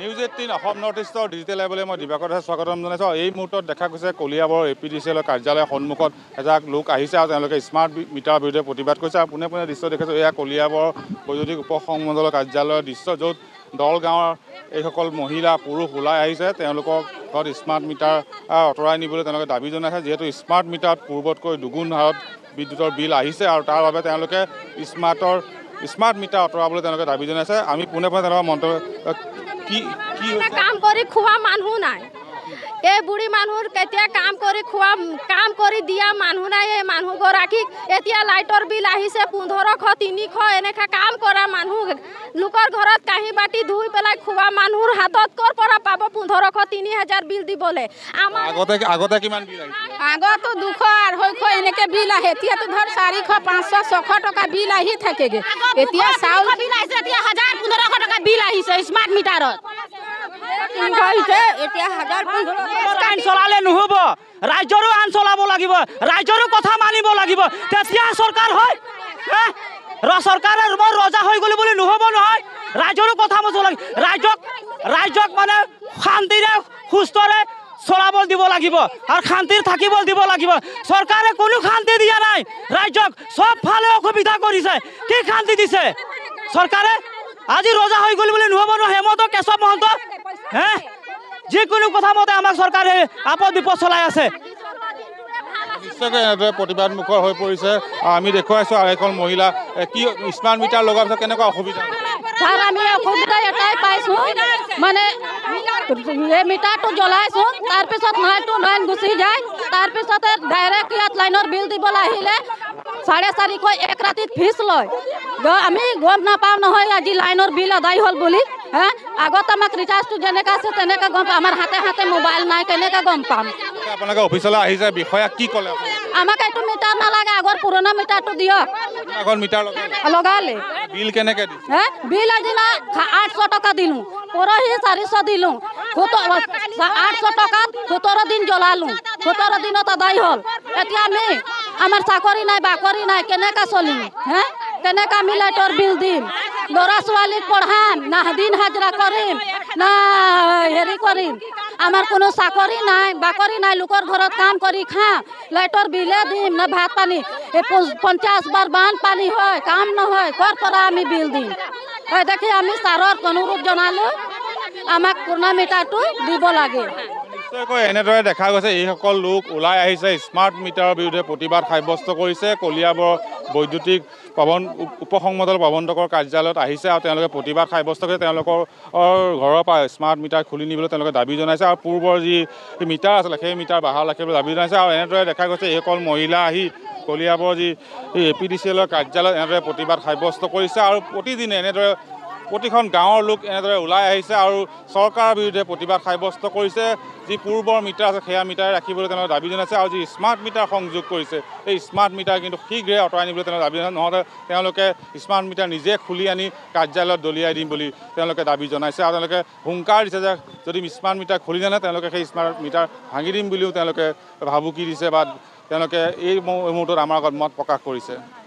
news eighteen Assam north ইষ্টৰ digital এপলৈ মই দিবাকৰ স্বাগতম জনাইছোঁ এই মুহূৰ্তত দেখা গৈছে Kaliabor A P D C এলৰ কাৰ্যালয়ৰ সন্মুখত এজাক লোক আহিছে আৰু তেওঁলোকে স্মাৰ্ট মিটাৰৰ বিৰুদ্ধে প্ৰতিবাদ কৰিছে আৰু পোনে পোনে দৃশ্য দেখিছোঁ এয়া কলিয়াবৰ বৈদ্যুতিক উপসংমণ্ডলৰ কাৰ্যালয়ৰ দৃশ্য য'ত দল গাঁৱৰ এইসকল মহিলা পুৰুষ ওলাই আহিছে তেওঁলোকক ঘৰত স্মাৰ্ট মিটাৰ আঁতৰাই নিবলৈ তেওঁলোকে দাবী জনাইছে যিহেতু স্মাৰ্ট মিটাৰত পূৰ্বতকৈ দুগুণ হাৰত বিদ্যুতৰ বিল আহিছে আৰু তাৰ বাবে তেওঁলোকে স্মাৰ্টৰ স্মাৰ্ট মিটাৰ আঁতৰাবলৈ তেওঁলোকে দাবী জনাইছে আমি পোনে পোনে তেওঁলোকৰ মন্তব্য কি কি কাম করে খোয়া মানহু নাই এই বুড়ি মানুহৰ কেতিয়া কাম কৰি খোৱা কাম কৰি দিয়া মানুহ নাই এই মানুহগৰাকীক এতিয়া লাইটৰ বিল আহিছে পোন্ধৰশ তিনিশ এনেকৈ কাম কৰা মানুহ লোকৰ ঘৰত কাঁহী বাতি ধুই পেলাই খোৱা মানুহৰ হাতত ক'ৰ পৰা পাব পোন্ধৰশ তিনি হাজাৰ বিল দিবলৈ আগতো দুশ আঢ়ৈশ এনেকৈ বিল আহে এতিয়াতো ধৰ চাৰিশ পাঁচশ ছশ টকা বিল আহি থাকেগৈ এতিয়া চাউল শান্তিৰে সুস্থৰে চলাবলৈ দিব লাগিব আৰু শান্তিৰ থাকিবলৈ দিব লাগিব চৰকাৰে কোনো শান্তি দিয়া নাই ৰাজ্যক চবফালে অসুবিধা কৰিছে কি শান্তি দিছে চৰকাৰে আজি ৰজা হৈ গ'ল বুলি নহ'ব নহয় হেমন্ত কেশৱ মহন্ত হে যিকোনো কথা মতে আমাক চৰকাৰে আপদ বিপদ চলাই আছে নিশ্চয়কৈ এনেদৰে প্ৰতিবাদমুখৰ হৈ পৰিছে আমি দেখুৱাইছোঁ আঢ়ৈখন মহিলা কি স্মাৰ্ট মিটাৰ লগোৱাৰ পিছত কেনেকুৱা অসুবিধা তাত আমি অসুবিধা এটাই পাইছোঁ মানে এই মিটাৰটো জ্বলাইছোঁ তাৰপিছত লাইনটো লাইন গুচি যায় তাৰপিছতে ডাইৰেক্ট ইয়াত লাইনৰ বিল দিবলৈ আহিলে চাৰে চাৰিশ এক ৰাতিত ফিজ লয় আমি গম নাপাওঁ নহয় আজি লাইনৰ বিল আদায় হ'ল বুলি হে আগত আমাক ৰিচাৰ্জটো যেনেকৈ আছে তেনেকৈ গম পাওঁ আমাৰ হাতে হাতে মোবাইল নাই কেনেকৈ গম পাম আপোনালোকে অফিচলৈ আহি যায় বিষয়া কি ক'লে আমাক এইটো মিটাৰ নালাগে আগৰ পুৰণা মিটাৰটো দিয়ক আগৰ মিটাৰ লগালে বিল কেনেকৈ দিছে হে বিল আজিনা আঠশ টকা দিলোঁ পৰহি চাৰিশ দিলোঁ সোতৰ আঠশ টকাত সোতৰ দিন জ্বলালোঁ সোতৰ দিনত আদায় হ'ল এতিয়া আমি আমাৰ চাকৰি নাই বাকৰি নাই কেনেকৈ চলিম হে কেনেকৈ মিলাই তোৰ বিল দিম ল'ৰা ছোৱালীক পঢ়াম না দিন হাজিৰা কৰিম না হেৰি কৰিম আমাৰ কোনো চাকৰি নাই বাকৰি নাই লোকৰ ঘৰত কাম কৰি খা লাইটৰ বিলে দিম না ভাত পানী এই পঞ্চাছ বাৰ বানপানী হয় কাম নহয় ক'ৰ পৰা আমি বিল দিম হয় দেখি আমি ছাৰক অনুৰোধ জনালোঁ আমাক পুৰণা মিটাৰটো দিব লাগে নিশ্চয়কৈ এনেদৰে দেখা গৈছে এইসকল লোক ওলাই আহিছে স্মাৰ্ট মিটাৰৰ বিৰুদ্ধে প্ৰতিবাদ সাব্যস্ত কৰিছে কলিয়াবৰ বৈদ্যুতিক প্ৰবন উপসংমণ্ডল প্ৰবন্ধকৰ কাৰ্যালয়ত আহিছে আৰু তেওঁলোকে প্ৰতিবাদ সাব্যস্ত কৰিছে তেওঁলোকৰ ঘৰৰ পৰা স্মাৰ্ট মিটাৰ খুলি নিবলৈ তেওঁলোকে দাবী জনাইছে আৰু পূৰ্বৰ যি মিটাৰ আছিলে সেই মিটাৰ বাহাল ৰাখিবলৈ দাবী জনাইছে আৰু এনেদৰে দেখা গৈছে এইসকল মহিলা আহি কলিয়াবৰ যি এ পি ডি চি এলৰ কাৰ্যালয়ত এনেদৰে প্ৰতিবাদ সাব্যস্ত কৰিছে আৰু প্ৰতিদিনে এনেদৰে প্ৰতিখন গাঁৱৰ লোক এনেদৰে ওলাই আহিছে আৰু চৰকাৰৰ বিৰুদ্ধে প্ৰতিবাদ সাব্যস্ত কৰিছে যি পূৰ্বৰ মিটাৰ আছে সেয়া মিটাৰে ৰাখিবলৈ তেওঁলোকে দাবী জনাইছে আৰু যি স্মাৰ্ট মিটাৰ সংযোগ কৰিছে এই স্মাৰ্ট মিটাৰ কিন্তু শীঘ্ৰে আঁতৰাই আনিবলৈ তেওঁলোকে দাবী জনাইছে নহ'লে তেওঁলোকে স্মাৰ্ট মিটাৰ নিজে খুলি আনি কাৰ্যালয়ত দলিয়াই দিম বুলি তেওঁলোকে দাবী জনাইছে আৰু তেওঁলোকে হুংকাৰ দিছে যে যদি স্মাৰ্ট মিটাৰ খুলি নানে তেওঁলোকে সেই স্মাৰ্ট মিটাৰ ভাঙি দিম বুলিও তেওঁলোকে ভাবুকি দিছে বা তেওঁলোকে এই মুহূৰ্তত আমাৰ আগত মত প্ৰকাশ কৰিছে